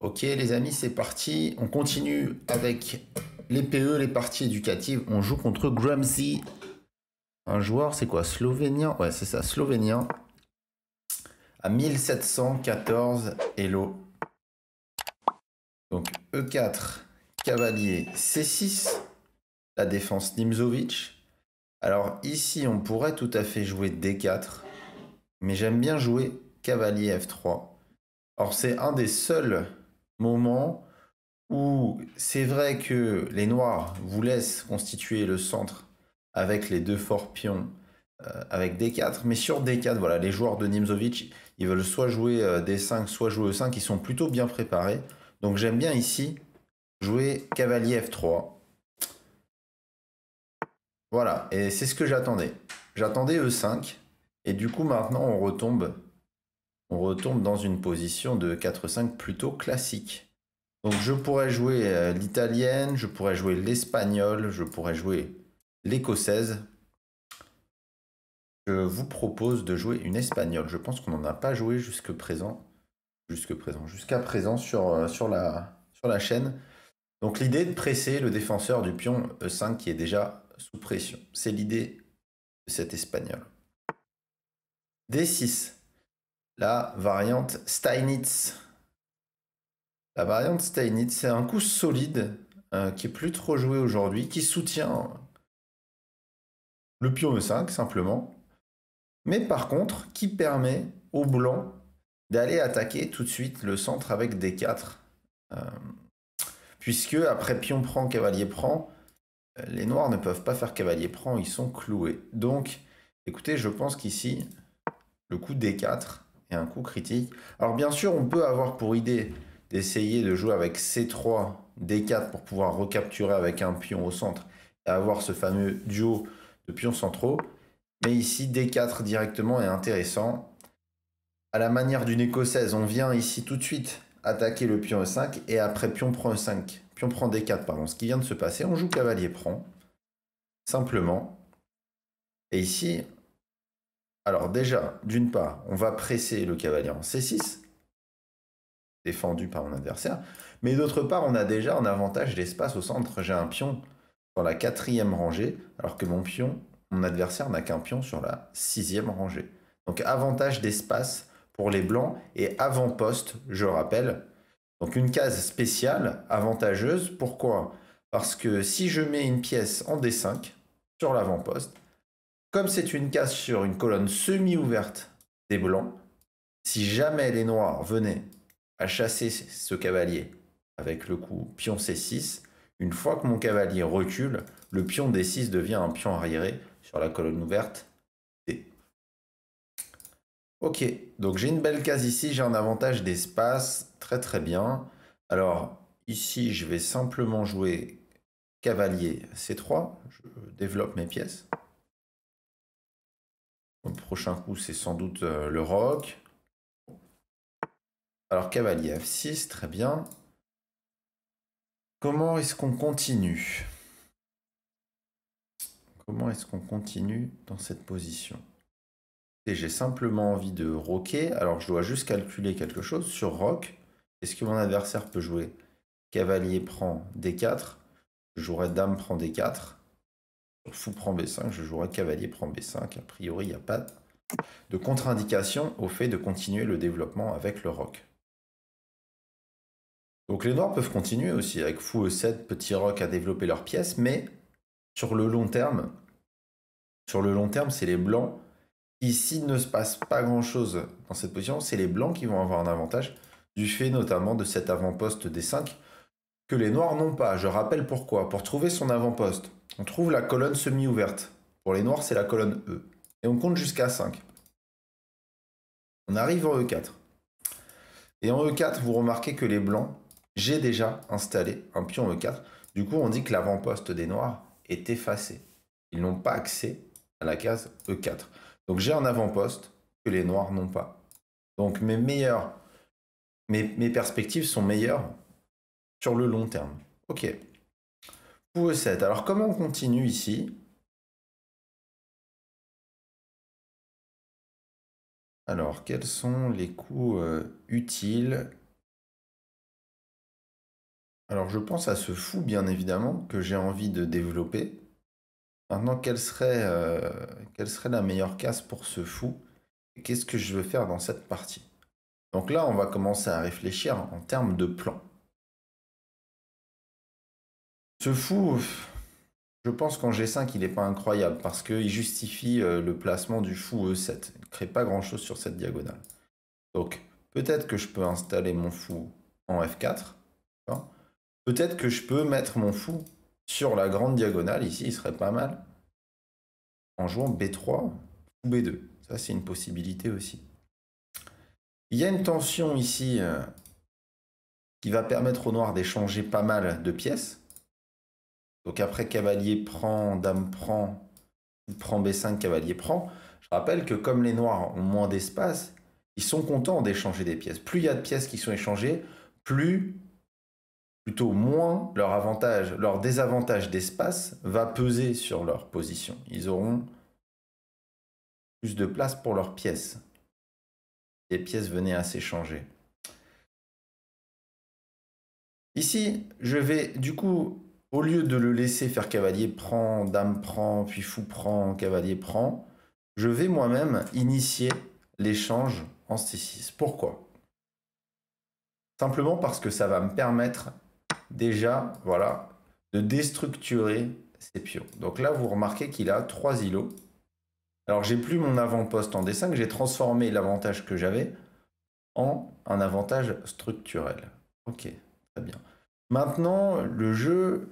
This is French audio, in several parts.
Ok les amis, c'est parti. On continue avec les PE, les parties éducatives. On joue contre Gramsci. Un joueur, c'est quoi Slovénien Ouais, c'est ça, Slovénien. À 1714 Hello. Donc E4, cavalier C6. La défense Nimzovic. Alors ici, on pourrait tout à fait jouer D4. Mais j'aime bien jouer cavalier F3. Or, c'est un des seuls moment où c'est vrai que les Noirs vous laissent constituer le centre avec les deux forts pions, euh, avec D4, mais sur D4, voilà, les joueurs de Nimzovic, ils veulent soit jouer euh, D5, soit jouer E5, ils sont plutôt bien préparés. Donc j'aime bien ici jouer cavalier F3. Voilà, et c'est ce que j'attendais. J'attendais E5, et du coup maintenant on retombe on retombe dans une position de 4-5 plutôt classique. Donc je pourrais jouer euh, l'italienne, je pourrais jouer l'espagnol. je pourrais jouer l'écossaise. Je vous propose de jouer une espagnole. Je pense qu'on n'en a pas joué jusque présent, jusque présent, jusqu'à présent sur, euh, sur, la, sur la chaîne. Donc l'idée de presser le défenseur du pion E5 euh, qui est déjà sous pression. C'est l'idée de cette espagnole. D6 la variante Steinitz. La variante Steinitz, c'est un coup solide euh, qui est plus trop joué aujourd'hui, qui soutient le pion E5 simplement, mais par contre qui permet aux blancs d'aller attaquer tout de suite le centre avec D4. Euh, puisque après pion prend, cavalier prend, euh, les noirs ne peuvent pas faire cavalier prend, ils sont cloués. Donc écoutez, je pense qu'ici, le coup D4 et un coup critique. Alors bien sûr, on peut avoir pour idée d'essayer de jouer avec C3, D4 pour pouvoir recapturer avec un pion au centre et avoir ce fameux duo de pions centraux. Mais ici, D4 directement est intéressant. À la manière d'une écossaise, on vient ici tout de suite attaquer le pion E5 et après pion prend E5. Pion prend D4, pardon. Ce qui vient de se passer, on joue cavalier prend. Simplement. Et ici, alors déjà, d'une part, on va presser le cavalier en C6, défendu par mon adversaire. Mais d'autre part, on a déjà un avantage d'espace au centre. J'ai un pion dans la quatrième rangée, alors que mon pion, mon adversaire n'a qu'un pion sur la sixième rangée. Donc avantage d'espace pour les blancs et avant-poste, je rappelle. Donc une case spéciale, avantageuse. Pourquoi Parce que si je mets une pièce en D5 sur l'avant-poste, comme c'est une case sur une colonne semi-ouverte des blancs, si jamais les noirs venaient à chasser ce cavalier avec le coup pion C6, une fois que mon cavalier recule, le pion D6 devient un pion arriéré sur la colonne ouverte D. Ok, donc j'ai une belle case ici, j'ai un avantage d'espace, très très bien. Alors ici, je vais simplement jouer cavalier C3, je développe mes pièces prochain coup, c'est sans doute euh, le roc. Alors, cavalier F6, très bien. Comment est-ce qu'on continue Comment est-ce qu'on continue dans cette position j'ai simplement envie de roquer, alors je dois juste calculer quelque chose sur rock. Est-ce que mon adversaire peut jouer Cavalier prend D4, je Dame prend D4 fou prend B5, je jouerai cavalier prend B5. A priori, il n'y a pas de contre-indication au fait de continuer le développement avec le roc. Donc les noirs peuvent continuer aussi avec fou E7, petit roc à développer leurs pièces, mais sur le long terme, sur le long terme, c'est les blancs ici ne se passe pas grand-chose dans cette position, c'est les blancs qui vont avoir un avantage du fait notamment de cet avant-poste D5 que les noirs n'ont pas. Je rappelle pourquoi. Pour trouver son avant-poste, on trouve la colonne semi-ouverte. Pour les noirs, c'est la colonne E. Et on compte jusqu'à 5. On arrive en E4. Et en E4, vous remarquez que les blancs, j'ai déjà installé un pion E4. Du coup, on dit que l'avant-poste des noirs est effacé. Ils n'ont pas accès à la case E4. Donc j'ai un avant-poste que les noirs n'ont pas. Donc mes meilleurs, mes perspectives sont meilleures sur le long terme. Ok. Coup 7 Alors comment on continue ici Alors quels sont les coups euh, utiles Alors je pense à ce fou bien évidemment que j'ai envie de développer. Maintenant quelle serait, euh, quelle serait la meilleure case pour ce fou Qu'est-ce que je veux faire dans cette partie donc là, on va commencer à réfléchir en termes de plan. Ce fou, je pense qu'en G5, il n'est pas incroyable parce qu'il justifie euh, le placement du fou E7. Il ne crée pas grand-chose sur cette diagonale. Donc, peut-être que je peux installer mon fou en F4. Peut-être que je peux mettre mon fou sur la grande diagonale. Ici, il serait pas mal. En jouant B3 ou B2. Ça, c'est une possibilité aussi. Il y a une tension ici euh, qui va permettre au noir d'échanger pas mal de pièces. Donc après, cavalier prend, dame prend, prend B5, cavalier prend. Je rappelle que comme les noirs ont moins d'espace, ils sont contents d'échanger des pièces. Plus il y a de pièces qui sont échangées, plus, plutôt moins, leur avantage, leur désavantage d'espace va peser sur leur position. Ils auront plus de place pour leurs pièces. Les pièces venaient à s'échanger. Ici, je vais du coup au lieu de le laisser faire cavalier prend, dame prend, puis fou prend, cavalier prend, je vais moi-même initier l'échange en C6. Pourquoi Simplement parce que ça va me permettre déjà, voilà, de déstructurer ses pions. Donc là, vous remarquez qu'il a trois îlots. Alors, j'ai plus mon avant-poste en D5, j'ai transformé l'avantage que j'avais en un avantage structurel. Ok, très bien. Maintenant, le jeu,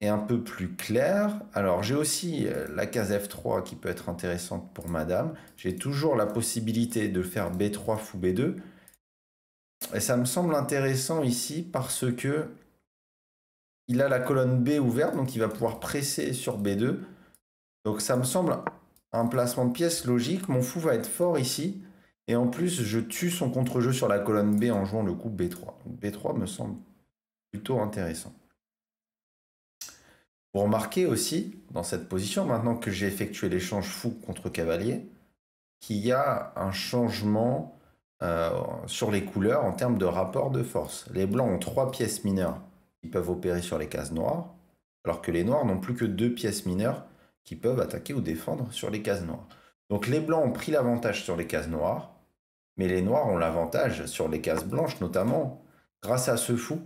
et un peu plus clair. Alors j'ai aussi euh, la case F3 qui peut être intéressante pour madame. J'ai toujours la possibilité de faire B3 fou B2. Et ça me semble intéressant ici parce que il a la colonne B ouverte, donc il va pouvoir presser sur B2. Donc ça me semble un placement de pièce logique. Mon fou va être fort ici. Et en plus, je tue son contre-jeu sur la colonne B en jouant le coup B3. B3 me semble plutôt intéressant. Vous remarquez aussi, dans cette position, maintenant que j'ai effectué l'échange fou contre cavalier, qu'il y a un changement euh, sur les couleurs en termes de rapport de force. Les blancs ont trois pièces mineures qui peuvent opérer sur les cases noires, alors que les noirs n'ont plus que deux pièces mineures qui peuvent attaquer ou défendre sur les cases noires. Donc les blancs ont pris l'avantage sur les cases noires, mais les noirs ont l'avantage sur les cases blanches, notamment grâce à ce fou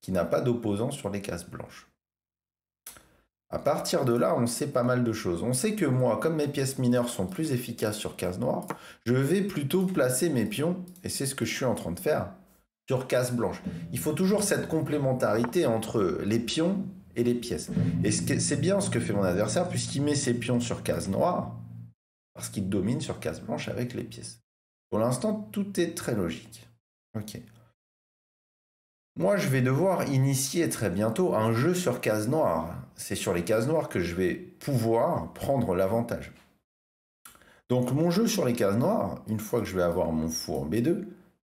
qui n'a pas d'opposant sur les cases blanches. À partir de là, on sait pas mal de choses. On sait que moi, comme mes pièces mineures sont plus efficaces sur case noire, je vais plutôt placer mes pions, et c'est ce que je suis en train de faire, sur case blanche. Il faut toujours cette complémentarité entre les pions et les pièces. Et c'est bien ce que fait mon adversaire, puisqu'il met ses pions sur case noire, parce qu'il domine sur case blanche avec les pièces. Pour l'instant, tout est très logique. Ok. Moi, je vais devoir initier très bientôt un jeu sur case noire c'est sur les cases noires que je vais pouvoir prendre l'avantage. Donc mon jeu sur les cases noires, une fois que je vais avoir mon fou en B2,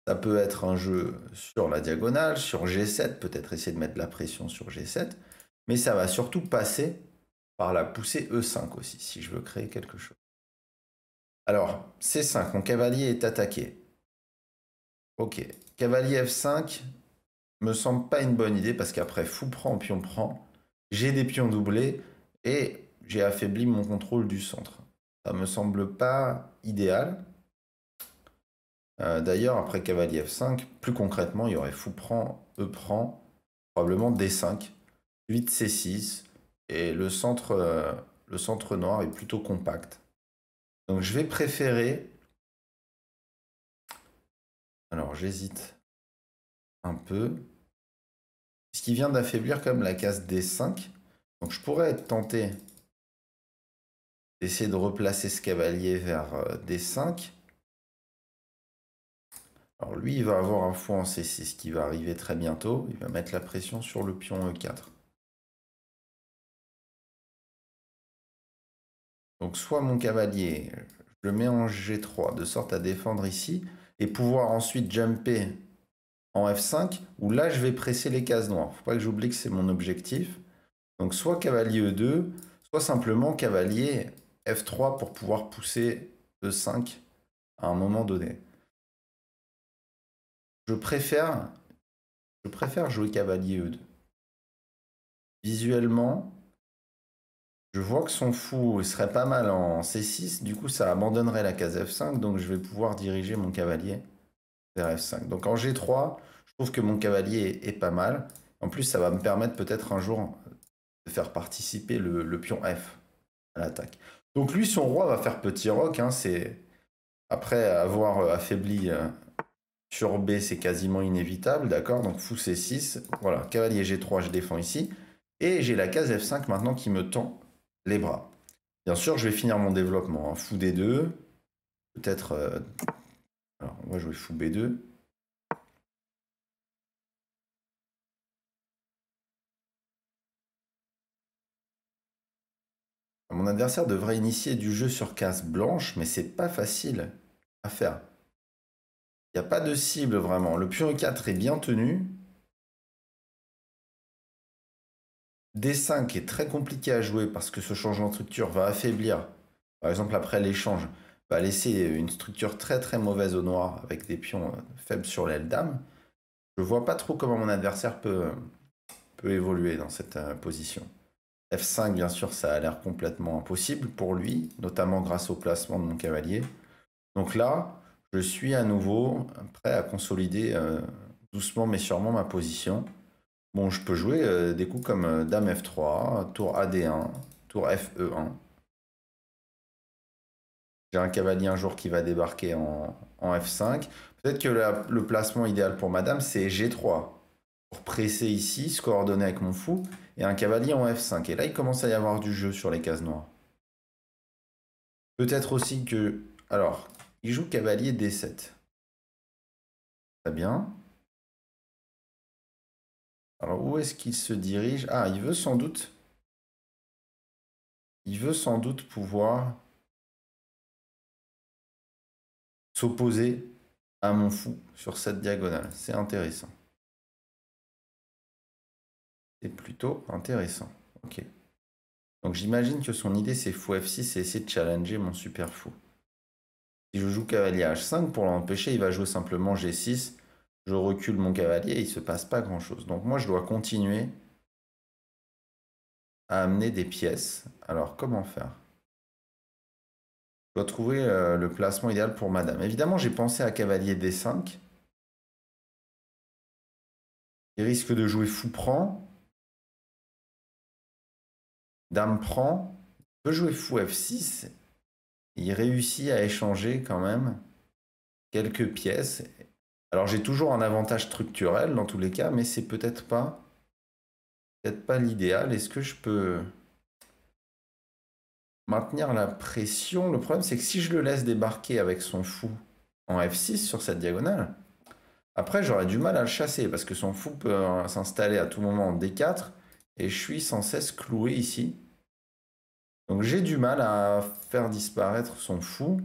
ça peut être un jeu sur la diagonale, sur G7, peut-être essayer de mettre la pression sur G7, mais ça va surtout passer par la poussée E5 aussi, si je veux créer quelque chose. Alors, C5, mon cavalier est attaqué. Ok, cavalier F5 me semble pas une bonne idée parce qu'après fou prend, pion prend, j'ai des pions doublés et j'ai affaibli mon contrôle du centre. Ça me semble pas idéal. Euh, d'ailleurs, après cavalier F5, plus concrètement, il y aurait fou prend, E prend, probablement D5, 8 C6, et le centre, euh, le centre noir est plutôt compact. Donc je vais préférer... Alors j'hésite un peu. Ce qui vient d'affaiblir comme la case D5. Donc je pourrais être tenté d'essayer de replacer ce cavalier vers euh, D5. Alors lui, il va avoir un fou en C6 qui va arriver très bientôt. Il va mettre la pression sur le pion E4. Donc soit mon cavalier, je le mets en G3 de sorte à défendre ici et pouvoir ensuite jumper en F5, où là, je vais presser les cases noires. faut pas que j'oublie que c'est mon objectif. Donc soit cavalier E2, soit simplement cavalier F3 pour pouvoir pousser E5 à un moment donné. Je préfère, je préfère jouer cavalier E2. Visuellement, je vois que son fou serait pas mal en C6, du coup ça abandonnerait la case F5, donc je vais pouvoir diriger mon cavalier f 5 Donc en G3, je trouve que mon cavalier est, pas mal. En plus, ça va me permettre peut-être un jour de faire participer le, pion F à l'attaque. Donc lui, son roi va faire petit rock hein, c'est après avoir affaibli euh, sur B, c'est quasiment inévitable, d'accord Donc fou C6, voilà, cavalier G3, je défends ici. Et j'ai la case F5 maintenant qui me tend les bras. Bien sûr, je vais finir mon développement. Fou D2, peut-être euh, alors, on va jouer fou B2. Mon adversaire devrait initier du jeu sur case blanche, mais c'est pas facile à faire. Il n'y a pas de cible vraiment. Le pion 4 est bien tenu. D5 est très compliqué à jouer parce que ce changement de structure va affaiblir. Par exemple, après l'échange, va laisser une structure très très mauvaise au noir avec des pions euh, faibles sur l'aile dame. Je vois pas trop comment mon adversaire peut, évoluer dans cette euh, position. F5, bien sûr, ça a l'air complètement impossible pour lui, notamment grâce au placement de mon cavalier. Donc là, je suis à nouveau prêt à consolider euh, doucement mais sûrement ma position. Bon, je peux jouer des coups comme Dame F3, Tour AD1, Tour FE1 j'ai un cavalier un jour qui va débarquer en, F5. Peut-être que le placement idéal pour madame, c'est G3. Pour presser ici, se coordonner avec mon fou, et un cavalier en F5. Et là, il commence à y avoir du jeu sur les cases noires. Peut-être aussi que... Alors, il joue cavalier D7. Très bien. Alors, où est-ce qu'il se dirige Ah, il veut sans doute... Il veut sans doute pouvoir s'opposer à mon fou sur cette diagonale. C'est intéressant. C'est plutôt intéressant. Ok. Donc j'imagine que son idée c'est fou F6 et essayer de challenger mon super fou. Si je joue cavalier H5 pour l'empêcher, il va jouer simplement G6. Je recule mon cavalier et il ne se passe pas grand chose. Donc moi je dois continuer à amener des pièces. Alors comment faire dois trouver euh, le placement idéal pour madame. Évidemment, j'ai pensé à cavalier D5. Il risque de jouer fou prend. Dame prend. Il peut jouer fou F6. Il réussit à échanger quand même quelques pièces. Alors j'ai toujours un avantage structurel dans tous les cas, mais c'est peut-être pas, peut-être pas l'idéal. Est-ce que je peux maintenir la pression. Le problème, c'est que si je le laisse débarquer avec son fou en F6 sur cette diagonale, après, j'aurais du mal à le chasser parce que son fou peut euh, s'installer à tout moment en D4 et je suis sans cesse cloué ici. Donc j'ai du mal à faire disparaître son fou.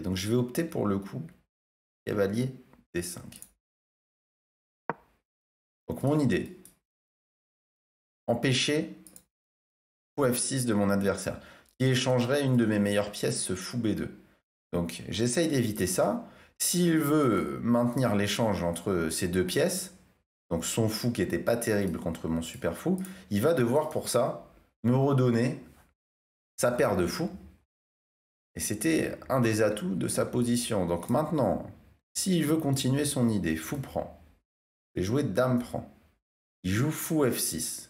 donc je vais opter pour le coup cavalier D5. Donc mon idée, empêcher fou F6 de mon adversaire, qui échangerait une de mes meilleures pièces, ce fou B2. Donc j'essaye d'éviter ça. S'il veut maintenir l'échange entre ces deux pièces, donc son fou qui n'était pas terrible contre mon super fou, il va devoir pour ça me redonner sa paire de fous et c'était un des atouts de sa position. Donc maintenant, s'il veut continuer son idée, fou prend. Et jouer dame prend. Il joue fou F6.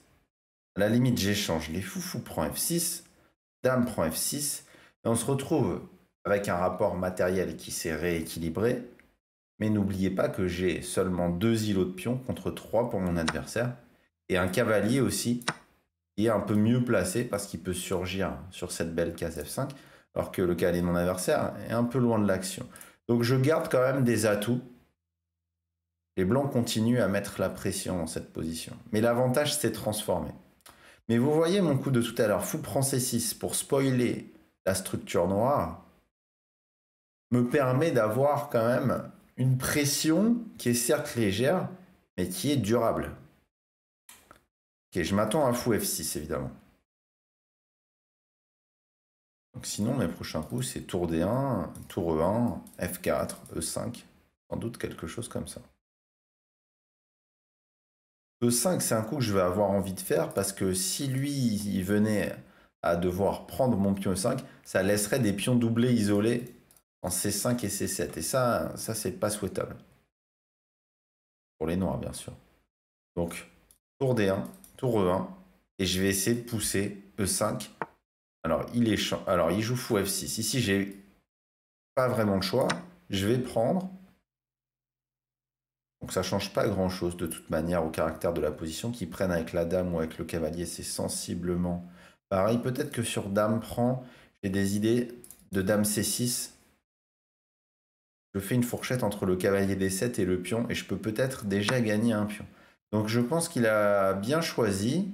À la limite, j'échange les fous, fou prend F6, dame prend F6, et on se retrouve avec un rapport matériel qui s'est rééquilibré. Mais n'oubliez pas que j'ai seulement deux îlots de pions contre trois pour mon adversaire, et un cavalier aussi, qui est un peu mieux placé parce qu'il peut surgir sur cette belle case F5 alors que le cas de mon adversaire est un peu loin de l'action. Donc je garde quand même des atouts. Les blancs continuent à mettre la pression dans cette position. Mais l'avantage s'est transformé. Mais vous voyez mon coup de tout à l'heure, fou prend C6 pour spoiler la structure noire, me permet d'avoir quand même une pression qui est certes légère, mais qui est durable. Ok, je m'attends à fou F6 évidemment sinon, mes prochains coups, c'est tour D1, tour E1, F4, E5, sans doute quelque chose comme ça. E5, c'est un coup que je vais avoir envie de faire parce que si lui, il venait à devoir prendre mon pion E5, ça laisserait des pions doublés isolés en C5 et C7. Et ça, ça c'est pas souhaitable. Pour les noirs, bien sûr. Donc, tour D1, tour E1, et je vais essayer de pousser E5 alors, il, est Alors, il joue fou F6. Ici, j'ai pas vraiment le choix. Je vais prendre. Donc, ça change pas grand-chose de toute manière au caractère de la position. Qu'ils prennent avec la dame ou avec le cavalier, c'est sensiblement pareil. Peut-être que sur dame prend, j'ai des idées de dame C6. Je fais une fourchette entre le cavalier D7 et le pion et je peux peut-être déjà gagner un pion. Donc, je pense qu'il a bien choisi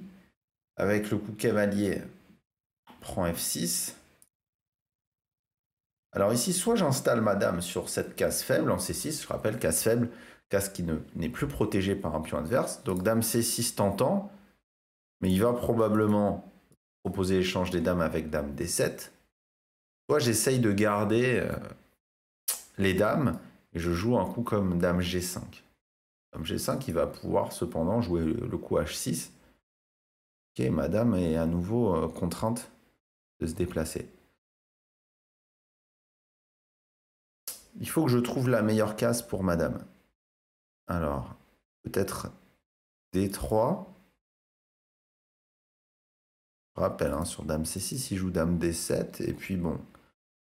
avec le coup cavalier prend F6. Alors ici, soit j'installe ma dame sur cette case faible en C6, je rappelle case faible, case qui n'est plus protégée par un pion adverse. Donc dame C6 tentant, mais il va probablement proposer l'échange des dames avec dame D7. Soit j'essaye de garder euh, les dames et je joue un coup comme dame G5. Dame G5, il va pouvoir cependant jouer le coup H6. Ok, madame est à nouveau euh, contrainte de se déplacer. Il faut que je trouve la meilleure case pour madame. Alors, peut-être D3. Rappel, hein, sur dame C6, il joue dame D7. Et puis bon,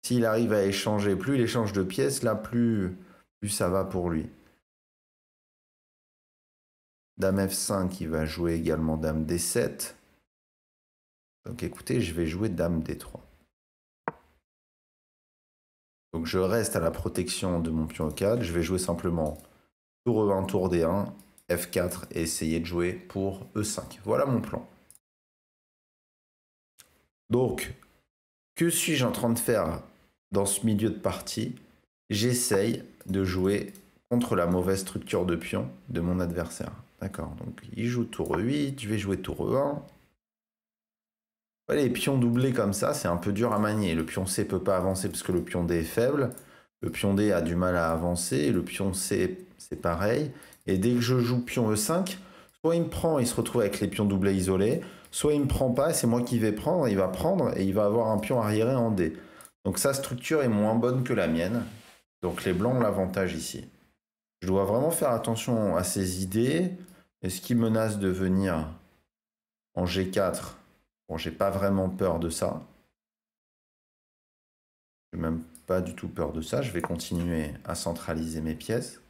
s'il arrive à échanger, plus il échange de pièces, là, plus, plus ça va pour lui. Dame F5, il va jouer également dame D7. Donc écoutez, je vais jouer Dame D3. Donc je reste à la protection de mon pion 4. Je vais jouer simplement tour E1, tour D1, F4 et essayer de jouer pour E5. Voilà mon plan. Donc, que suis-je en train de faire dans ce milieu de partie J'essaye de jouer contre la mauvaise structure de pion de mon adversaire. D'accord, donc il joue tour e 8, je vais jouer tour e 1, les pions doublés comme ça, c'est un peu dur à manier. Le pion C peut pas avancer parce que le pion D est faible. Le pion D a du mal à avancer. le pion C, c'est pareil. Et dès que je joue pion E5, soit il me prend et il se retrouve avec les pions doublés isolés, soit il me prend pas, c'est moi qui vais prendre, il va prendre et il va avoir un pion arriéré en D. Donc sa structure est moins bonne que la mienne. Donc les blancs ont l'avantage ici. Je dois vraiment faire attention à ces idées. Est-ce qu'il menace de venir en G4 Bon, j'ai pas vraiment peur de ça. Je n'ai même pas du tout peur de ça. Je vais continuer à centraliser mes pièces.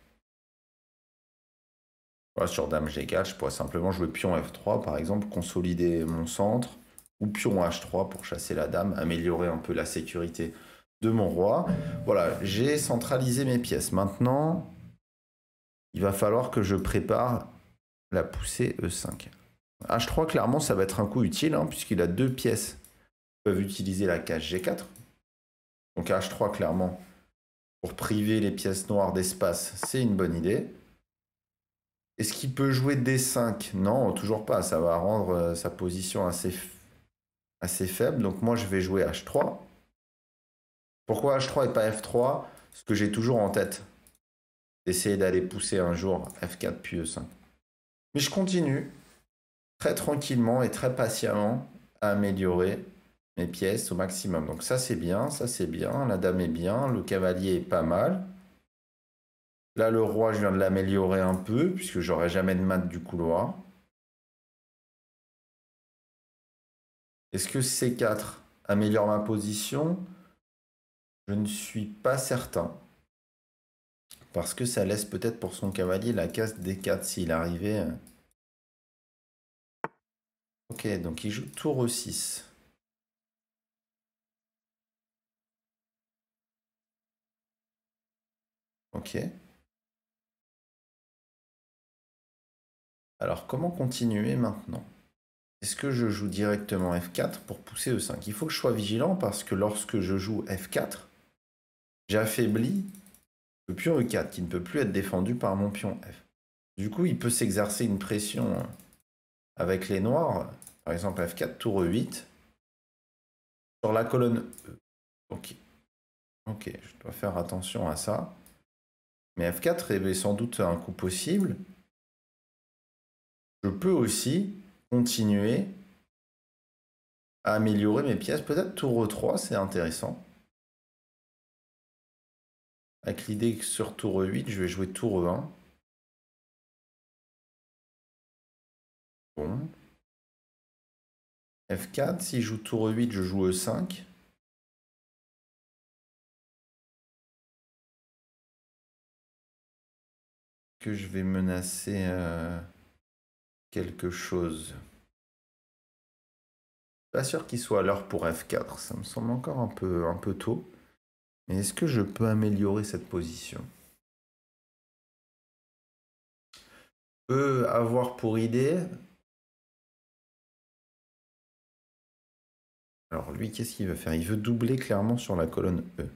sur Dame G4, je pourrais simplement jouer pion F3, par exemple, consolider mon centre, ou pion H3 pour chasser la dame, améliorer un peu la sécurité de mon roi. Voilà, j'ai centralisé mes pièces. Maintenant, il va falloir que je prépare la poussée E5. H3, clairement, ça va être un coup utile, hein, puisqu'il a deux pièces qui peuvent utiliser la cage G4. Donc H3, clairement, pour priver les pièces noires d'espace, c'est une bonne idée. Est-ce qu'il peut jouer D5 Non, toujours pas. Ça va rendre euh, sa position assez, faible. Donc moi, je vais jouer H3. Pourquoi H3 et pas F3 Ce que j'ai toujours en tête. D'essayer d'aller pousser un jour F4 puis E5. Mais je continue très tranquillement et très patiemment à améliorer mes pièces au maximum. Donc ça c'est bien, ça c'est bien, la dame est bien, le cavalier est pas mal. Là le roi je viens de l'améliorer un peu puisque j'aurai jamais de mat du couloir. Est-ce que C4 améliore ma position Je ne suis pas certain. Parce que ça laisse peut-être pour son cavalier la case D4 s'il arrivait euh, Ok, donc il joue tour E6. Ok. Alors comment continuer maintenant Est-ce que je joue directement F4 pour pousser E5 Il faut que je sois vigilant parce que lorsque je joue F4, j'affaiblis le pion E4 qui ne peut plus être défendu par mon pion F. Du coup, il peut s'exercer une pression hein avec les noirs, par exemple F4, tour E8, sur la colonne E. Ok. Ok, je dois faire attention à ça. Mais F4 est eh ben, sans doute un coup possible. Je peux aussi continuer à améliorer mes pièces. Peut-être tour E3, c'est intéressant. Avec l'idée que sur tour E8, je vais jouer tour E1. F4, S'il joue tour 8, je joue E5. Que je vais menacer euh, quelque chose. Pas sûr qu'il soit à l'heure pour F4, ça me semble encore un peu, un peu tôt. Mais est-ce que je peux améliorer cette position Je avoir pour idée Alors lui, qu'est-ce qu'il veut faire Il veut doubler clairement sur la colonne E.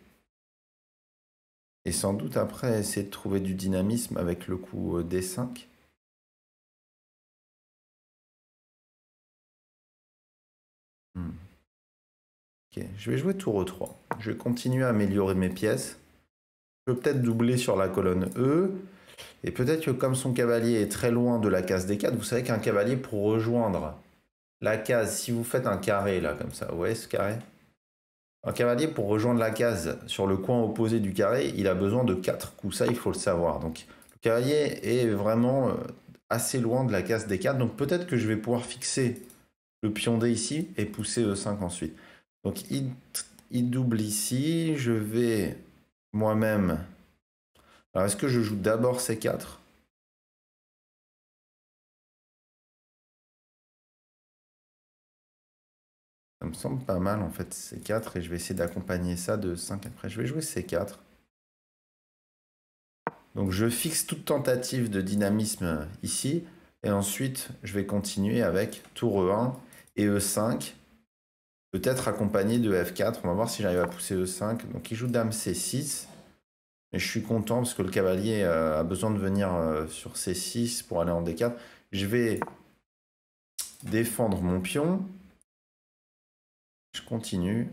Et sans doute après essayer de trouver du dynamisme avec le coup euh, D5. Hmm. Ok, je vais jouer tour E3. Je vais continuer à améliorer mes pièces. Je peux peut-être doubler sur la colonne E. Et peut-être que comme son cavalier est très loin de la case D4, vous savez qu'un cavalier pour rejoindre la case, si vous faites un carré là, comme ça, vous voyez ce carré Un cavalier, pour rejoindre la case sur le coin opposé du carré, il a besoin de 4 coups, ça il faut le savoir. Donc le cavalier est vraiment euh, assez loin de la case des 4, donc peut-être que je vais pouvoir fixer le pion D ici et pousser E5 ensuite. Donc il, double ici, je vais moi-même... Alors est-ce que je joue d'abord ces 4 Ça me semble pas mal en fait C4 et je vais essayer d'accompagner ça de 5 après. Je vais jouer C4. Donc je fixe toute tentative de dynamisme euh, ici et ensuite je vais continuer avec tour E1 et E5. Peut-être accompagné de F4. On va voir si j'arrive à pousser E5. Donc il joue Dame C6. et je suis content parce que le cavalier euh, a besoin de venir euh, sur C6 pour aller en D4. Je vais défendre mon pion. Je continue.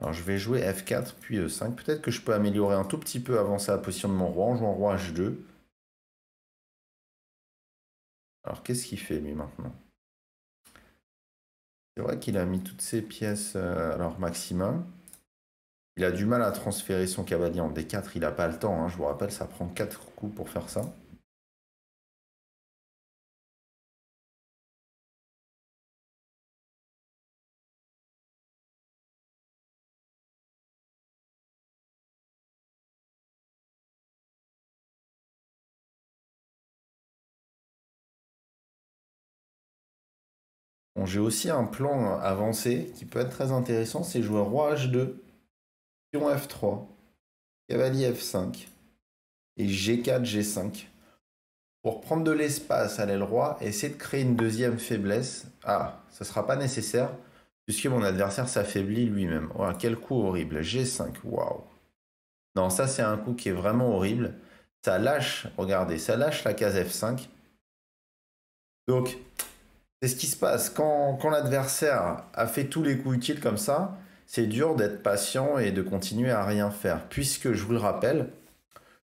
Alors je vais jouer F4 puis E5. Peut-être que je peux améliorer un tout petit peu avant la position de mon roi en jouant roi H2. Alors qu'est-ce qu'il fait lui maintenant C'est vrai qu'il a mis toutes ses pièces euh, à leur maximum. Il a du mal à transférer son cavalier en D4, il n'a pas le temps. Hein. Je vous rappelle, ça prend 4 coups pour faire ça. j'ai aussi un plan avancé qui peut être très intéressant, c'est jouer roi h2, pion f3, cavalier f5 et g4, g5. Pour prendre de l'espace à l'aile roi, essayer de créer une deuxième faiblesse. Ah, ça sera pas nécessaire puisque mon adversaire s'affaiblit lui-même. Oh, quel coup horrible, g5, waouh. Non, ça c'est un coup qui est vraiment horrible. Ça lâche, regardez, ça lâche la case f5. Donc, c'est ce qui se passe. Quand, l'adversaire a fait tous les coups utiles comme ça, c'est dur d'être patient et de continuer à rien faire. Puisque, je vous le rappelle,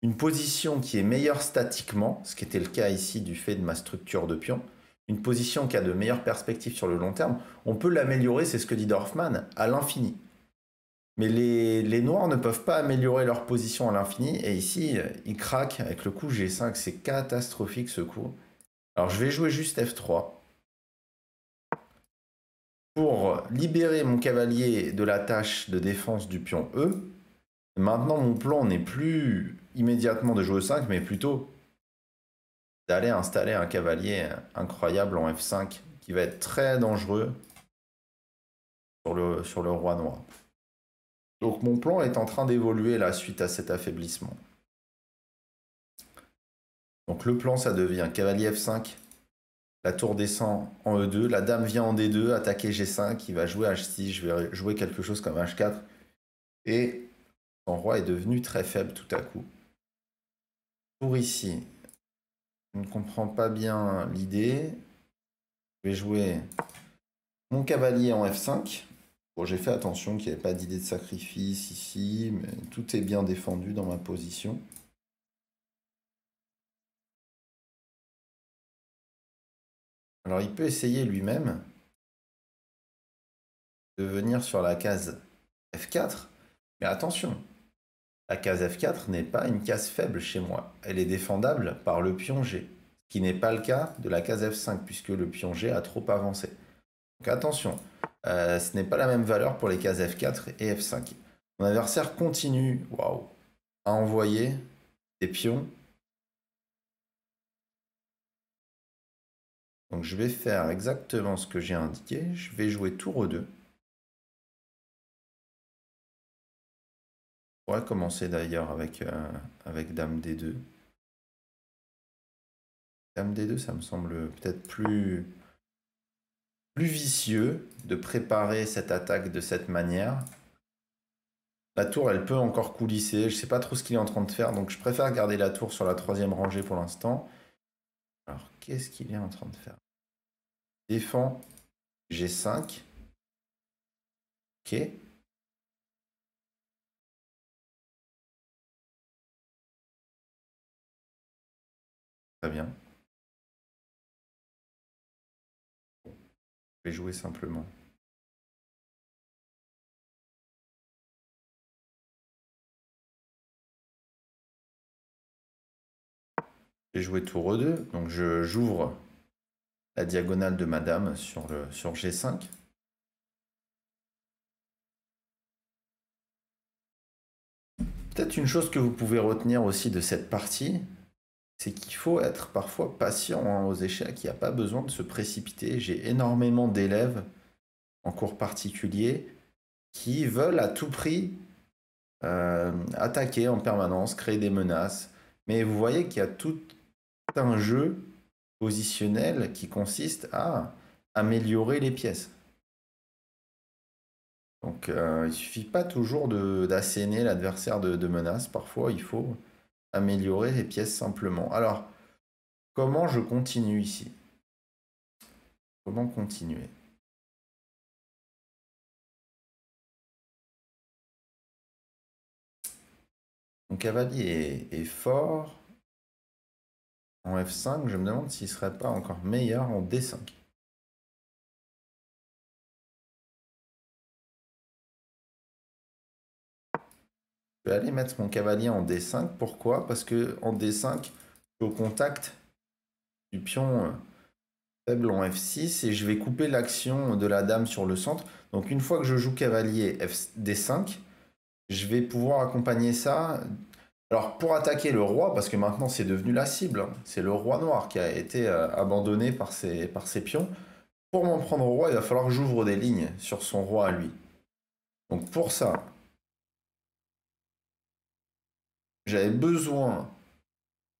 une position qui est meilleure statiquement, ce qui était le cas ici du fait de ma structure de pion, une position qui a de meilleures perspectives sur le long terme, on peut l'améliorer, c'est ce que dit Dorfman, à l'infini. Mais les, les, noirs ne peuvent pas améliorer leur position à l'infini, et ici, ils craquent avec le coup G5, c'est catastrophique ce coup. Alors je vais jouer juste F3 pour libérer mon cavalier de la tâche de défense du pion E. Maintenant, mon plan n'est plus immédiatement de jouer E5, mais plutôt d'aller installer un cavalier incroyable en F5 qui va être très dangereux sur le, roi noir. Donc mon plan est en train d'évoluer la suite à cet affaiblissement. Donc le plan ça devient cavalier F5, la tour descend en E2, la dame vient en D2, attaquer G5, il va jouer H6, je vais jouer quelque chose comme H4. Et son roi est devenu très faible tout à coup. Pour ici, je ne comprends pas bien l'idée. Je vais jouer mon cavalier en F5. Bon, j'ai fait attention qu'il n'y avait pas d'idée de sacrifice ici, mais tout est bien défendu dans ma position. Alors il peut essayer lui-même de venir sur la case F4, mais attention, la case F4 n'est pas une case faible chez moi, elle est défendable par le pion G, ce qui n'est pas le cas de la case F5 puisque le pion G a trop avancé. Donc attention, euh, ce n'est pas la même valeur pour les cases F4 et F5. Mon adversaire continue, waouh, à envoyer des pions Donc je vais faire exactement ce que j'ai indiqué. Je vais jouer tour e 2. On va commencer d'ailleurs avec, euh, Dame D2. Dame D2, ça me semble peut-être plus vicieux de préparer cette attaque de cette manière. La tour, elle peut encore coulisser. Je ne sais pas trop ce qu'il est en train de faire, donc je préfère garder la tour sur la troisième rangée pour l'instant. Alors, qu'est-ce qu'il est en train de faire Défend G5. Ok. Très bien. Je vais jouer simplement. jouer joué tour E2, donc j'ouvre la diagonale de madame sur, le, sur G5. Peut-être une chose que vous pouvez retenir aussi de cette partie, c'est qu'il faut être parfois patient hein, aux échecs, il n'y a pas besoin de se précipiter. J'ai énormément d'élèves en cours particulier qui veulent à tout prix euh, attaquer en permanence, créer des menaces. Mais vous voyez qu'il y a tout un jeu positionnel qui consiste à améliorer les pièces. Donc euh, il suffit pas toujours de d'asséner l'adversaire de, menace menaces, parfois il faut améliorer les pièces simplement. Alors, comment je continue ici Comment continuer Mon cavalier est fort en F5, je me demande s'il ne serait pas encore meilleur en D5. Je vais aller mettre mon cavalier en D5. Pourquoi Parce que en D5, au contact du pion euh, faible en F6 et je vais couper l'action de la dame sur le centre. Donc une fois que je joue cavalier F D5, je vais pouvoir accompagner ça alors pour attaquer le roi, parce que maintenant c'est devenu la cible, c'est le roi noir qui a été euh, abandonné par ses, par ses pions. Pour m'en prendre au roi, il va falloir que j'ouvre des lignes sur son roi à lui. Donc pour ça, j'avais besoin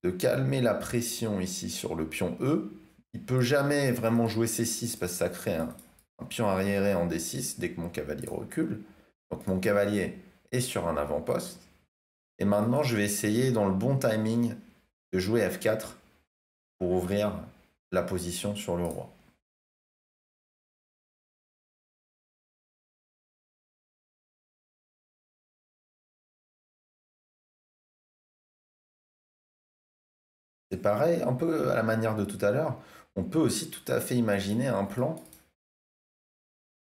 de calmer la pression ici sur le pion E. Il peut jamais vraiment jouer C6 parce que ça crée un, un pion arriéré en D6 dès que mon cavalier recule. Donc mon cavalier est sur un avant-poste. Et maintenant, je vais essayer dans le bon timing de jouer F4 pour ouvrir la position sur le roi. C'est pareil, un peu à la manière de tout à l'heure, on peut aussi tout à fait imaginer un plan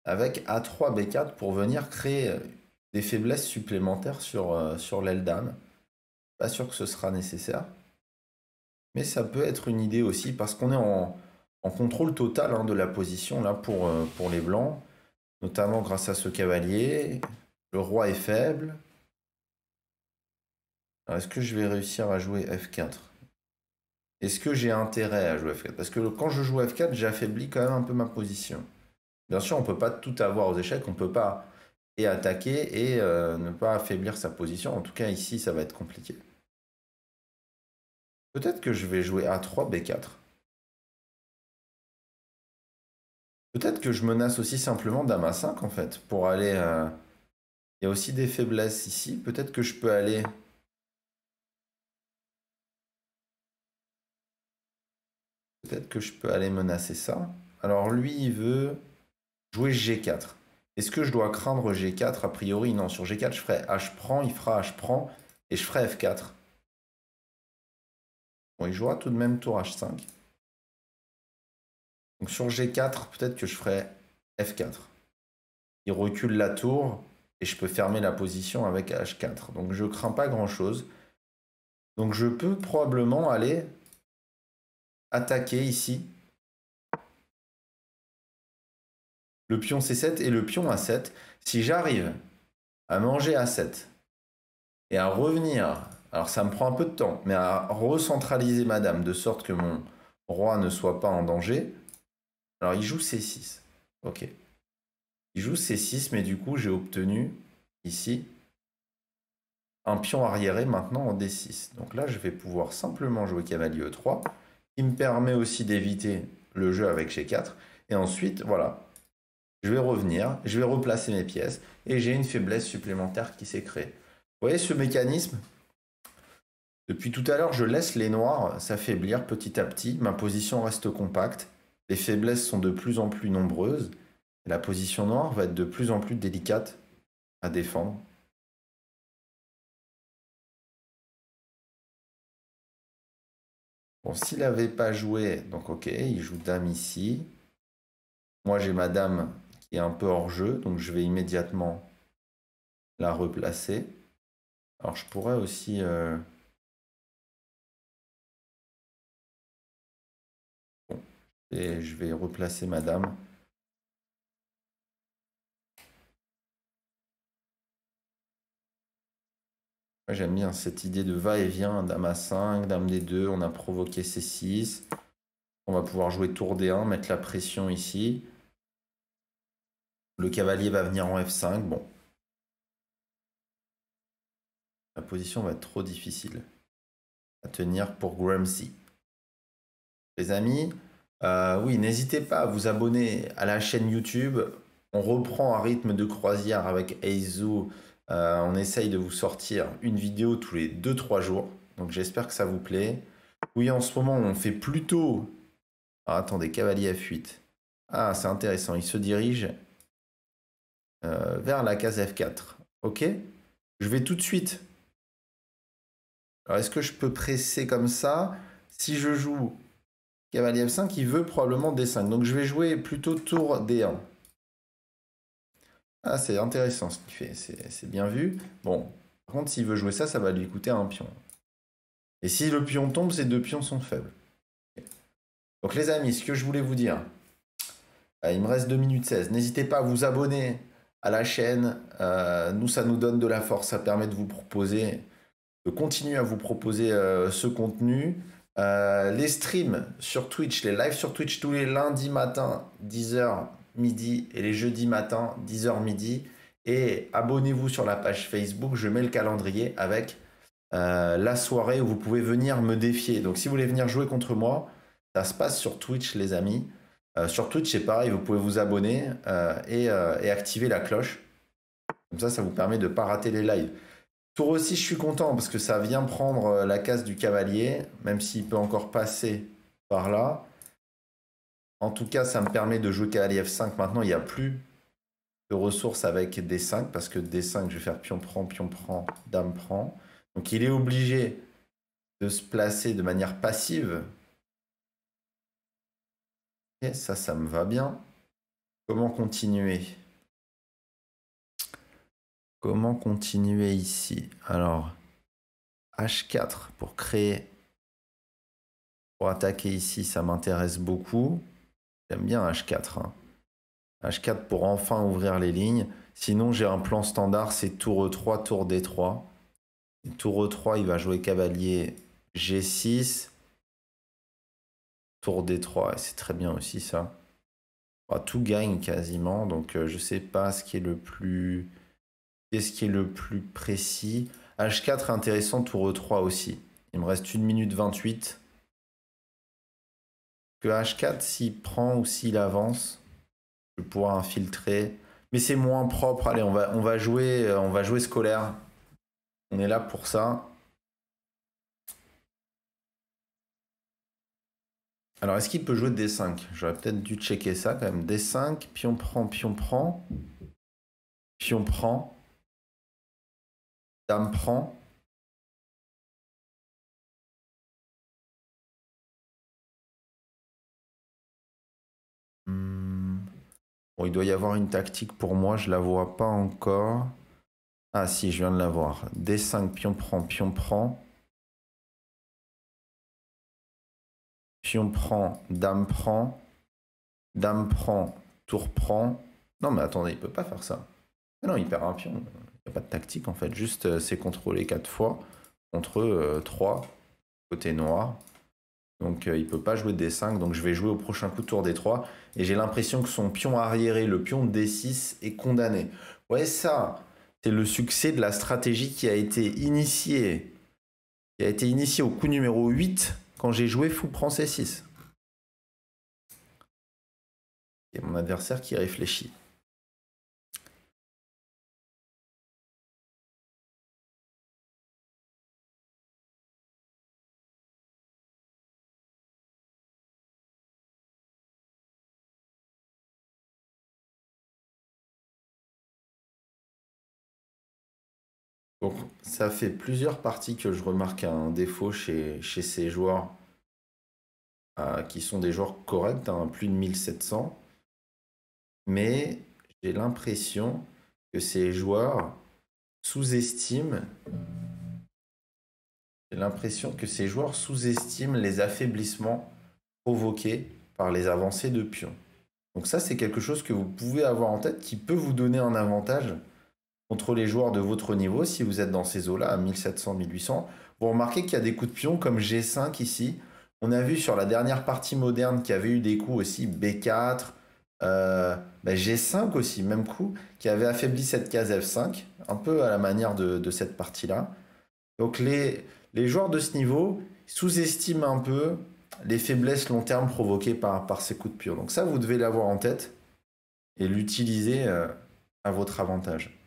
avec A3, B4 pour venir créer des faiblesses supplémentaires sur, euh, sur l'aile Pas sûr que ce sera nécessaire. Mais ça peut être une idée aussi parce qu'on est en, contrôle total hein, de la position là pour, euh, pour les blancs, notamment grâce à ce cavalier. Le roi est faible. Est-ce que je vais réussir à jouer F4 Est-ce que j'ai intérêt à jouer F4 Parce que quand je joue F4, j'affaiblis quand même un peu ma position. Bien sûr, on ne peut pas tout avoir aux échecs, on peut pas et attaquer et euh, ne pas affaiblir sa position. En tout cas, ici, ça va être compliqué. Peut-être que je vais jouer A3, B4. Peut-être que je menace aussi simplement Dame A5, en fait, pour aller... Euh, il y a aussi des faiblesses ici. Peut-être que je peux aller... Peut-être que je peux aller menacer ça. Alors lui, il veut jouer G4. Est-ce que je dois craindre G4 A priori, non. Sur G4, je ferai H prend, il fera H prend, et je ferai F4. Bon, il jouera tout de même tour H5. Donc sur G4, peut-être que je ferai F4. Il recule la tour, et je peux fermer la position avec H4. Donc je crains pas grand-chose. Donc je peux probablement aller attaquer ici le pion C7 et le pion A7, si j'arrive à manger A7 et à revenir, alors ça me prend un peu de temps, mais à recentraliser ma dame de sorte que mon roi ne soit pas en danger, alors il joue C6. Ok. Il joue C6, mais du coup j'ai obtenu ici un pion arriéré maintenant en D6. Donc là je vais pouvoir simplement jouer cavalier E3, qui me permet aussi d'éviter le jeu avec G4. Et ensuite, voilà, je vais revenir, je vais replacer mes pièces et j'ai une faiblesse supplémentaire qui s'est créée. Vous voyez ce mécanisme Depuis tout à l'heure, je laisse les noirs s'affaiblir petit à petit, ma position reste compacte, les faiblesses sont de plus en plus nombreuses, la position noire va être de plus en plus délicate à défendre. Bon, s'il n'avait pas joué, donc ok, il joue dame ici. Moi j'ai ma dame est un peu hors jeu, donc je vais immédiatement la replacer. Alors je pourrais aussi... Euh, et je vais replacer madame. J'aime bien cette idée de va-et-vient, dame A5, dame D2, on a provoqué C6. On va pouvoir jouer tour D1, mettre la pression ici. Le cavalier va venir en F5. Bon. La position va être trop difficile à tenir pour Gramsci. Les amis, euh, oui, n'hésitez pas à vous abonner à la chaîne YouTube. On reprend un rythme de croisière avec Aizu. Euh, on essaye de vous sortir une vidéo tous les 2-3 jours. Donc j'espère que ça vous plaît. Oui, en ce moment, on fait plutôt... Ah, attendez, cavalier à fuite. Ah, c'est intéressant. Il se dirige euh, vers la case F4. OK Je vais tout de suite. Alors, est-ce que je peux presser comme ça Si je joue cavalier F5, il veut probablement D5. Donc, je vais jouer plutôt tour D1. Ah, c'est intéressant ce qu'il fait. C'est bien vu. Bon, par contre, s'il veut jouer ça, ça va lui coûter un pion. Et si le pion tombe, ces deux pions sont faibles. Donc les amis, ce que je voulais vous dire, ah, il me reste 2 minutes 16. N'hésitez pas à vous abonner à la chaîne. Euh, nous, ça nous donne de la force, ça permet de vous proposer, de continuer à vous proposer euh, ce contenu. Euh, les streams sur Twitch, les lives sur Twitch tous les lundis matin, 10h midi, et les jeudis matin, 10h midi. Et abonnez-vous sur la page Facebook, je mets le calendrier avec la soirée où vous pouvez venir me défier. Donc si vous voulez venir jouer contre moi, ça se passe sur Twitch les amis. Euh, sur Twitch, c'est pareil, vous pouvez vous abonner euh, euh, et, activer la cloche. Comme ça, ça vous permet de ne pas rater les lives. Tour aussi, je suis content parce que ça vient prendre la case du cavalier, même s'il peut encore passer par là. En tout cas, ça me permet de jouer cavalier F5. Maintenant, il n'y a plus de ressources avec D5 parce que D5, je vais faire pion prend, pion prend, dame prend. Donc, il est obligé de se placer de manière passive ça, ça me va bien. Comment continuer Comment continuer ici Alors, H4 pour créer, pour attaquer ici, ça m'intéresse beaucoup. J'aime bien H4. H4 hein. pour enfin ouvrir les lignes. Sinon, j'ai un plan standard, c'est tour E3, tour D3. tour E3, il va jouer cavalier G6. Tour D3, c'est très bien aussi ça. tout gagne quasiment, donc je euh, je sais pas ce qui est le plus. Qu'est-ce qui est le plus précis H4 intéressant, tour E3 aussi. Il me reste 1 minute 28. Que H4, s'il prend ou s'il avance, je vais pouvoir infiltrer. Mais c'est moins propre. Allez, on va, on va, jouer, euh, on va jouer scolaire. On est là pour ça. Alors, est-ce qu'il peut jouer D5 J'aurais peut-être dû checker ça quand même. D5, pion prend, pion prend. Pion prend. Dame prend. Hmm. Bon, il doit y avoir une tactique pour moi, je la vois pas encore. Ah si, je viens de la voir. D5, pion prend, pion prend. Pion prend, dame prend, dame prend, tour prend. Non mais attendez, il peut pas faire ça. Ah non, il perd un pion. Il n'y a pas de tactique en fait. Juste euh, c'est contrôlé 4 fois contre 3 euh, côté noir. Donc euh, il ne peut pas jouer D5. Donc je vais jouer au prochain coup tour D3. Et j'ai l'impression que son pion arriéré, le pion D6, est condamné. Ouais ça, c'est le succès de la stratégie qui a été initiée. Qui a été initiée au coup numéro 8 quand j'ai joué fou prend C6. Et mon adversaire qui réfléchit. Ça fait plusieurs parties que je remarque un défaut chez, ces joueurs euh, qui sont des joueurs corrects, hein, plus de 1700. Mais j'ai l'impression que ces joueurs sous-estiment. J'ai l'impression que ces joueurs sous-estiment les affaiblissements provoqués par les avancées de pions. Donc ça, c'est quelque chose que vous pouvez avoir en tête qui peut vous donner un avantage contre les joueurs de votre niveau, si vous êtes dans ces eaux-là, à 1700, 1800, vous remarquez qu'il y a des coups de pion comme G5 ici. On a vu sur la dernière partie moderne qu'il y avait eu des coups aussi B4, euh, bah, G5 aussi, même coup, qui avait affaibli cette case F5, un peu à la manière de, cette partie-là. Donc les, les, joueurs de ce niveau sous-estiment un peu les faiblesses long terme provoquées par, par ces coups de pion. Donc ça, vous devez l'avoir en tête et l'utiliser euh, à votre avantage.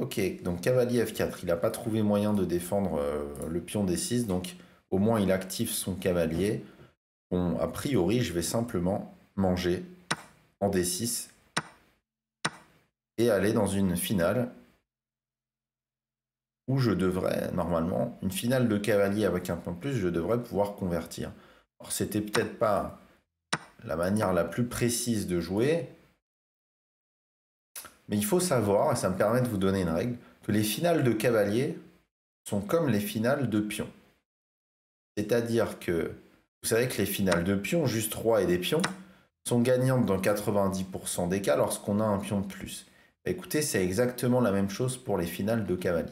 Ok, donc cavalier F4, il n'a pas trouvé moyen de défendre euh, le pion D6, donc au moins il active son cavalier. Bon, a priori, je vais simplement manger en D6 et aller dans une finale où je devrais, normalement, une finale de cavalier avec un point de plus, je devrais pouvoir convertir. Alors, c'était peut-être pas la manière la plus précise de jouer, mais il faut savoir, et ça me permet de vous donner une règle, que les finales de cavalier sont comme les finales de pion. C'est-à-dire que vous savez que les finales de pions, juste roi et des pions, sont gagnantes dans 90% des cas lorsqu'on a un pion de plus. Bah, écoutez, c'est exactement la même chose pour les finales de cavalier.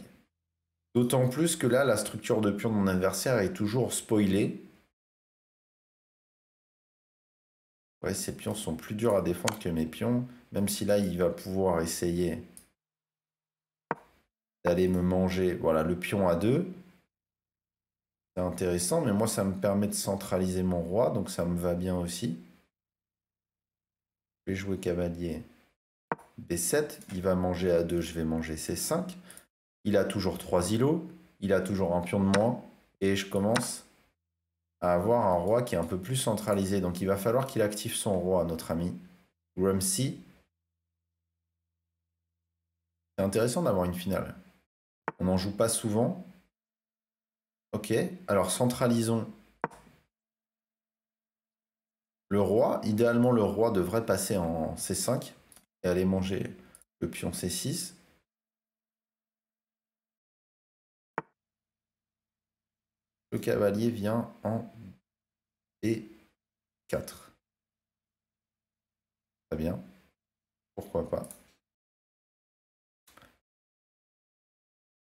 D'autant plus que là, la structure de pion de mon adversaire est toujours spoilée, Ouais, ses pions sont plus durs à défendre que mes pions, même si là, il va pouvoir essayer d'aller me manger. Voilà, le pion à 2. C'est intéressant, mais moi, ça me permet de centraliser mon roi, donc ça me va bien aussi. Je vais jouer cavalier B7. Il va manger à 2, je vais manger C5. Il a toujours 3 îlots. Il a toujours un pion de moins. Et je commence à avoir un roi qui est un peu plus centralisé. Donc il va falloir qu'il active son roi, notre ami C. C'est intéressant d'avoir une finale. On n'en joue pas souvent. Ok, alors centralisons le roi. Idéalement, le roi devrait passer en C5 et aller manger le pion C6. cavalier vient en D4. Très bien. Pourquoi pas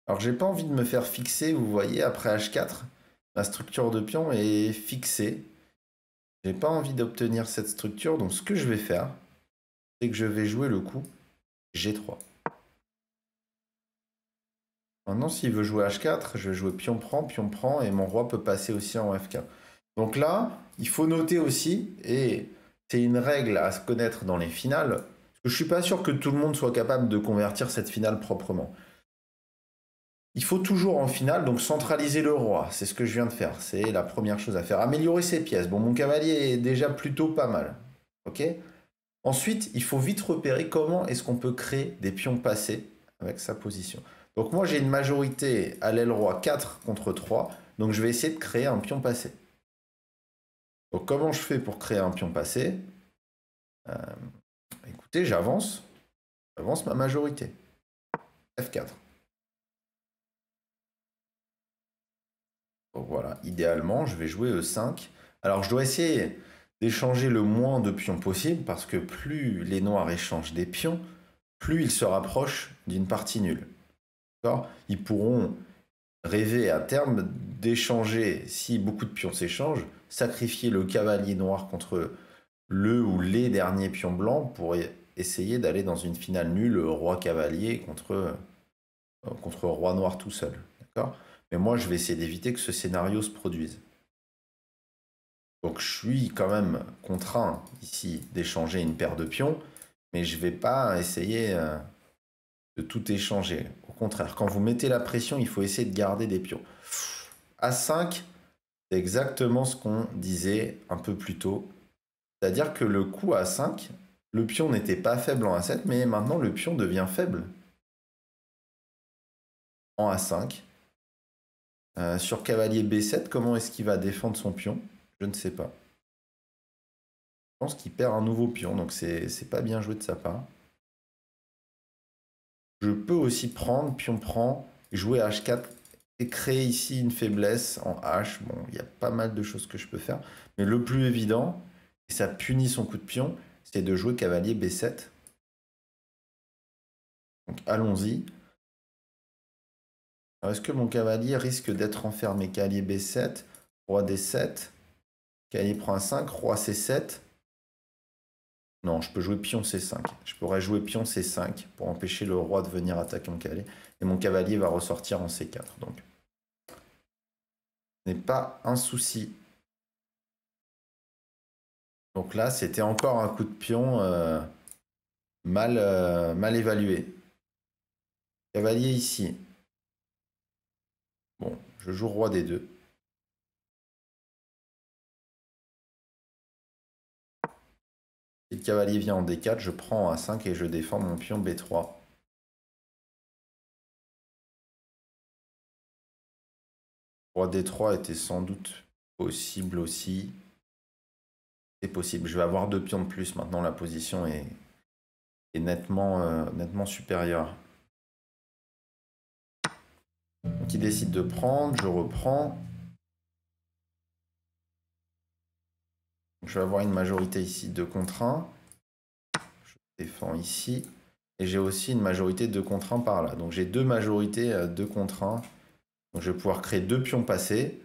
Alors j'ai pas envie de me faire fixer, vous voyez, après H4, ma structure de pion est fixée. J'ai pas envie d'obtenir cette structure, donc ce que je vais faire, c'est que je vais jouer le coup G3. Maintenant, s'il veut jouer H4, je vais jouer pion prend, pion prend, et mon roi peut passer aussi en FK. Donc là, il faut noter aussi, et c'est une règle à se connaître dans les finales, parce que je ne suis pas sûr que tout le monde soit capable de convertir cette finale proprement. Il faut toujours en finale donc centraliser le roi, c'est ce que je viens de faire, c'est la première chose à faire. Améliorer ses pièces. Bon, mon cavalier est déjà plutôt pas mal. Ok Ensuite, il faut vite repérer comment est-ce qu'on peut créer des pions passés avec sa position. Donc moi, j'ai une majorité à l'aile roi 4 contre 3. Donc je vais essayer de créer un pion passé. Donc comment je fais pour créer un pion passé euh, Écoutez, j'avance. J'avance ma majorité. F4. Donc voilà, idéalement, je vais jouer E5. Alors je dois essayer d'échanger le moins de pions possible parce que plus les noirs échangent des pions, plus ils se rapprochent d'une partie nulle ils pourront rêver à terme d'échanger, si beaucoup de pions s'échangent, sacrifier le cavalier noir contre le ou les derniers pions blancs pour e-, essayer d'aller dans une finale nulle roi-cavalier contre, euh, contre roi noir tout seul. Mais moi, je vais essayer d'éviter que ce scénario se produise. Donc je suis quand même contraint ici d'échanger une paire de pions, mais je ne vais pas essayer... Euh, de tout échanger. Au contraire, quand vous mettez la pression, il faut essayer de garder des pions. A5, c'est exactement ce qu'on disait un peu plus tôt. C'est-à-dire que le coup A5, le pion n'était pas faible en A7, mais maintenant le pion devient faible en A5. Euh, sur cavalier B7, comment est-ce qu'il va défendre son pion Je ne sais pas. Je pense qu'il perd un nouveau pion, donc c'est pas bien joué de sa part je peux aussi prendre pion prend, jouer h4 et créer ici une faiblesse en h. Bon, il y a pas mal de choses que je peux faire, mais le plus évident, et ça punit son coup de pion, c'est de jouer cavalier b7. Donc allons-y. Est-ce que mon cavalier risque d'être enfermé Cavalier b7, roi d7, cavalier prend un 5, roi c7. Non, je peux jouer pion C5. Je pourrais jouer pion C5 pour empêcher le roi de venir attaquer en calais Et mon cavalier va ressortir en C4. Donc, ce n'est pas un souci. Donc là, c'était encore un coup de pion euh, mal, euh, mal évalué. Cavalier ici. Bon, je joue roi des deux. Si le cavalier vient en D4, je prends A5 et je défends mon pion B3. 3 D3 était sans doute possible aussi. C'est possible. Je vais avoir deux pions de plus. Maintenant, la position est, nettement, euh, nettement supérieure. Donc, il décide de prendre. Je reprends. je vais avoir une majorité ici de contre Je défends ici. Et j'ai aussi une majorité de contre par là. Donc j'ai deux majorités euh, de contre Donc je vais pouvoir créer deux pions passés.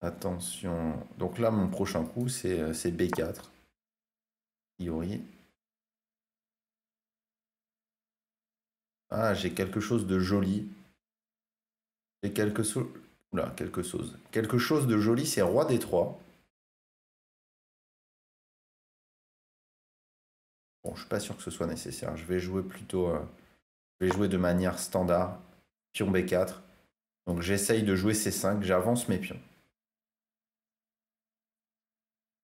Attention. Donc là, mon prochain coup, c'est euh, B4. A Ah, j'ai quelque chose de joli quelque, quelque chose. Quelque chose de joli, c'est Roi des Trois. Bon, je suis pas sûr que ce soit nécessaire. Je vais jouer plutôt. Euh, je vais jouer de manière standard. Pion B4. Donc j'essaye de jouer C5. J'avance mes pions.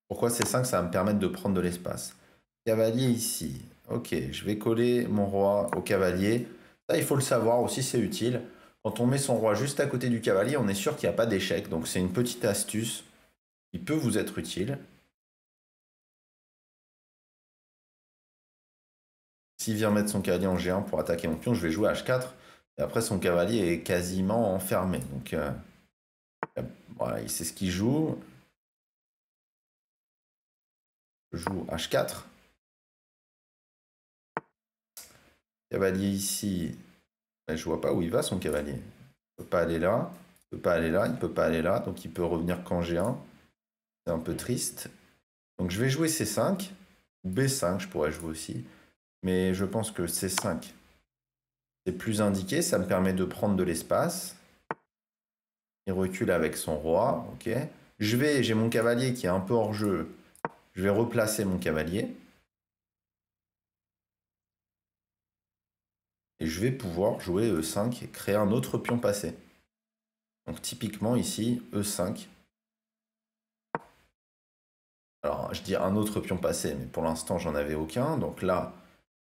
Pourquoi C5 Ça va me permettre de prendre de l'espace. Cavalier ici. Ok, je vais coller mon roi au cavalier. Ça, il faut le savoir aussi, c'est utile. Quand on met son roi juste à côté du cavalier, on est sûr qu'il n'y a pas d'échec. Donc c'est une petite astuce qui peut vous être utile. S'il vient mettre son cavalier en G1 pour attaquer mon pion, je vais jouer H4. Et après, son cavalier est quasiment enfermé. Donc euh, voilà, il sait ce qu'il joue. Je joue H4. Cavalier ici, ben, je vois pas où il va son cavalier. Il peut pas aller là, il peut pas aller là, il peut pas aller là, donc il peut revenir quand j'ai un, C'est un peu triste. Donc je vais jouer C5, ou B5 je pourrais jouer aussi, mais je pense que C5 c'est plus indiqué, ça me permet de prendre de l'espace. Il recule avec son roi, ok. Je vais, j'ai mon cavalier qui est un peu hors jeu, je vais replacer mon cavalier. et je vais pouvoir jouer E5 et créer un autre pion passé. Donc typiquement ici, E5. Alors je dis un autre pion passé, mais pour l'instant j'en avais aucun. Donc là,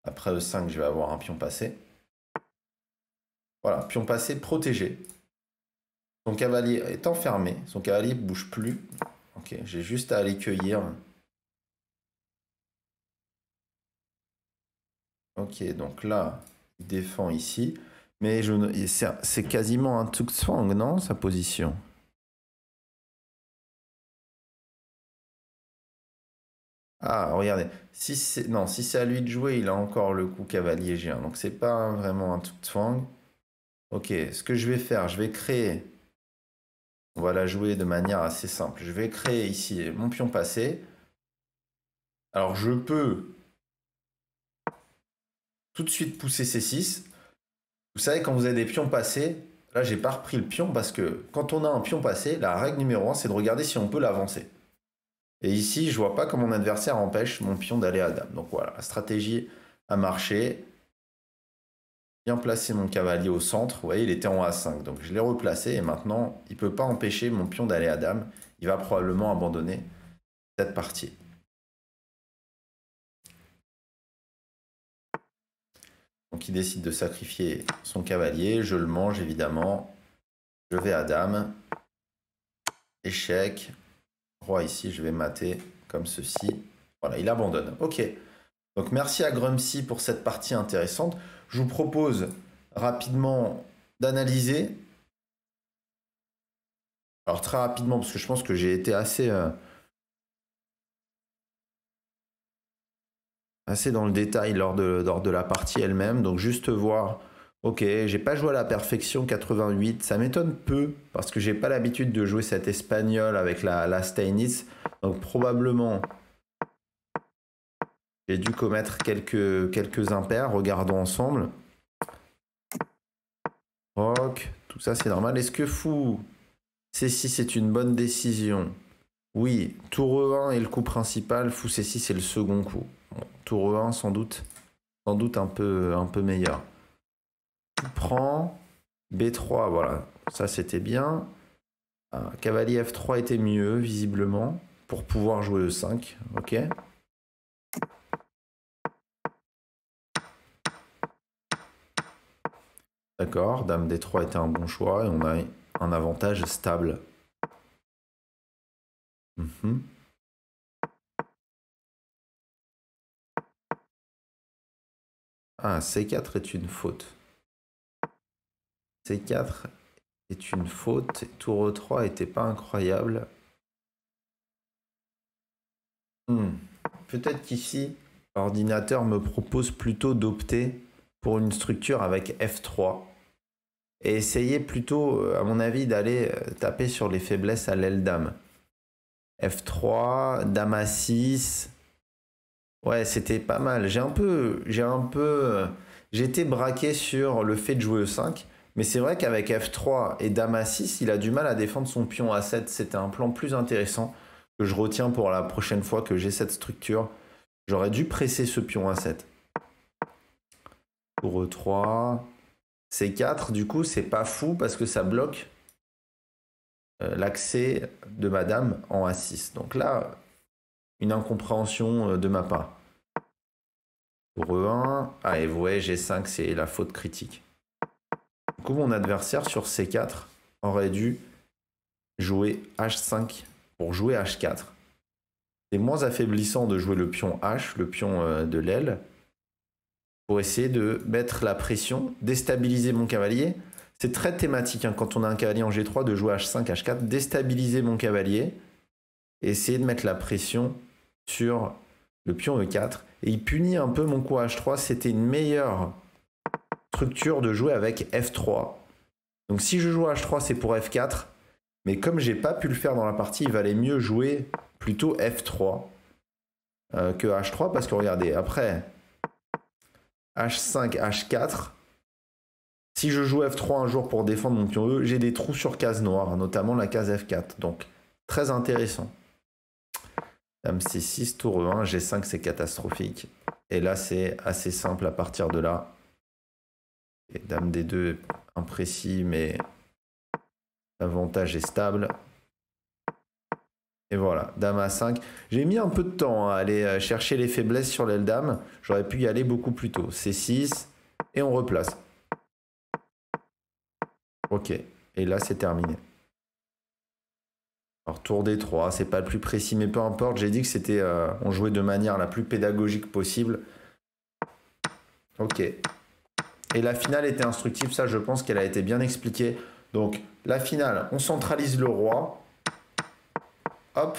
après E5, je vais avoir un pion passé. Voilà, pion passé protégé. Son cavalier est enfermé, son cavalier ne bouge plus. Ok, j'ai juste à aller cueillir. Ok, donc là, défend ici. Mais c'est quasiment un Tuxfang, non, sa position Ah, regardez. Si c'est, non, si c'est à lui de jouer, il a encore le coup cavalier géant. Donc, c'est pas vraiment un fang Ok, ce que je vais faire, je vais créer. On va la jouer de manière assez simple. Je vais créer ici mon pion passé. Alors, je peux tout de suite pousser C6. Vous savez, quand vous avez des pions passés, là, j'ai pas repris le pion parce que quand on a un pion passé, la règle numéro 1, c'est de regarder si on peut l'avancer. Et ici, je vois pas comment mon adversaire empêche mon pion d'aller à dame. Donc voilà, la stratégie a marché. Bien placé mon cavalier au centre. Vous voyez, il était en A5. Donc je l'ai replacé et maintenant, il peut pas empêcher mon pion d'aller à dame. Il va probablement abandonner cette partie. Donc il décide de sacrifier son cavalier. Je le mange évidemment. Je vais à dame. Échec. Roi ici, je vais mater comme ceci. Voilà, il abandonne. Ok. Donc merci à Grumsy pour cette partie intéressante. Je vous propose rapidement d'analyser. Alors très rapidement, parce que je pense que j'ai été assez... Euh, assez dans le détail lors de, la partie elle-même. Donc juste voir, ok, j'ai pas joué à la perfection 88, ça m'étonne peu parce que j'ai pas l'habitude de jouer cette espagnole avec la, la Steinitz. Donc probablement j'ai dû commettre quelques, quelques impairs, regardons ensemble. ok, tout ça c'est normal. Est-ce que fou C6 c'est une bonne décision Oui, tour 1 e est le coup principal, fou C6 c'est le second coup. Tour 1, sans doute, sans doute un peu, un peu meilleur. Tu prends B3, voilà. Ça, c'était bien. Euh, Cavalier F3 était mieux, visiblement, pour pouvoir jouer E5. Ok. D'accord, Dame D3 était un bon choix et on a un avantage stable. Mhm. Ah, C4 est une faute. C4 est une faute. Tour E3 n'était pas incroyable. Hmm. Peut-être qu'ici, l'ordinateur me propose plutôt d'opter pour une structure avec F3 et essayer plutôt, euh, à mon avis, d'aller euh, taper sur les faiblesses à l'aile dame. F3, dame A6, Ouais, c'était pas mal. J'ai un peu, j'ai un peu, euh, j'étais braqué sur le fait de jouer e 5. Mais c'est vrai qu'avec F3 et Dame a 6, il a du mal à défendre son pion A7. C'était un plan plus intéressant que je retiens pour la prochaine fois que j'ai cette structure. J'aurais dû presser ce pion A7. Pour E3. C4, du coup, c'est pas fou parce que ça bloque euh, l'accès de madame en A6. Donc là, une incompréhension euh, de ma part. Pour E1, ah et voyez G5, c'est la faute critique. Du coup, mon adversaire sur C4 aurait dû jouer H5 pour jouer H4. C'est moins affaiblissant de jouer le pion H, le pion euh, de l'aile, pour essayer de mettre la pression, déstabiliser mon cavalier. C'est très thématique hein, quand on a un cavalier en G3 de jouer H5, H4, déstabiliser mon cavalier essayer de mettre la pression sur le pion E4. Et il punit un peu mon coup H3. C'était une meilleure structure de jouer avec F3. Donc si je joue H3, c'est pour F4. Mais comme j'ai pas pu le faire dans la partie, il valait mieux jouer plutôt F3 euh, que H3. Parce que regardez, après H5, H4. Si je joue F3 un jour pour défendre mon pion E, j'ai des trous sur case noire, notamment la case F4. Donc, très intéressant. Dame C6, tour E1, G5, c'est catastrophique. Et là, c'est assez simple à partir de là. Dame D2 imprécis, mais l'avantage est stable. Et voilà, Dame A5. J'ai mis un peu de temps à aller euh, chercher les faiblesses sur l'aile Dame. J'aurais pu y aller beaucoup plus tôt. C6, et on replace. Ok, et là c'est terminé. Alors tour des 3 c'est pas le plus précis, mais peu importe. J'ai dit que c'était, euh, on jouait de manière la plus pédagogique possible. Ok. Et la finale était instructive, ça je pense qu'elle a été bien expliquée. Donc la finale, on centralise le roi. Hop,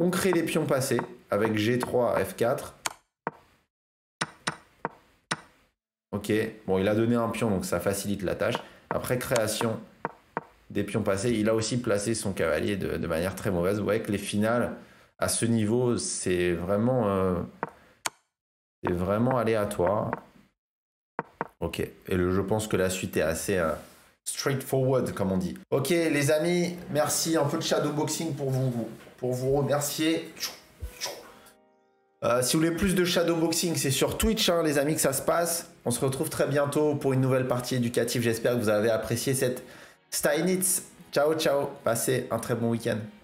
on crée les pions passés avec G3, F4. Ok, bon il a donné un pion donc ça facilite la tâche. Après création, des pions passés. Il a aussi placé son cavalier de, manière très mauvaise. Vous voyez que les finales à ce niveau, c'est vraiment, euh, c'est vraiment aléatoire. Ok, et le, je pense que la suite est assez euh, straightforward, comme on dit. Ok, les amis, merci. Un peu de shadowboxing pour vous, pour vous remercier. Euh, si vous voulez plus de shadowboxing, c'est sur Twitch, hein, les amis, que ça se passe. On se retrouve très bientôt pour une nouvelle partie éducative. J'espère que vous avez apprécié cette Steinitz. Ciao, ciao. Passez un très bon week-end.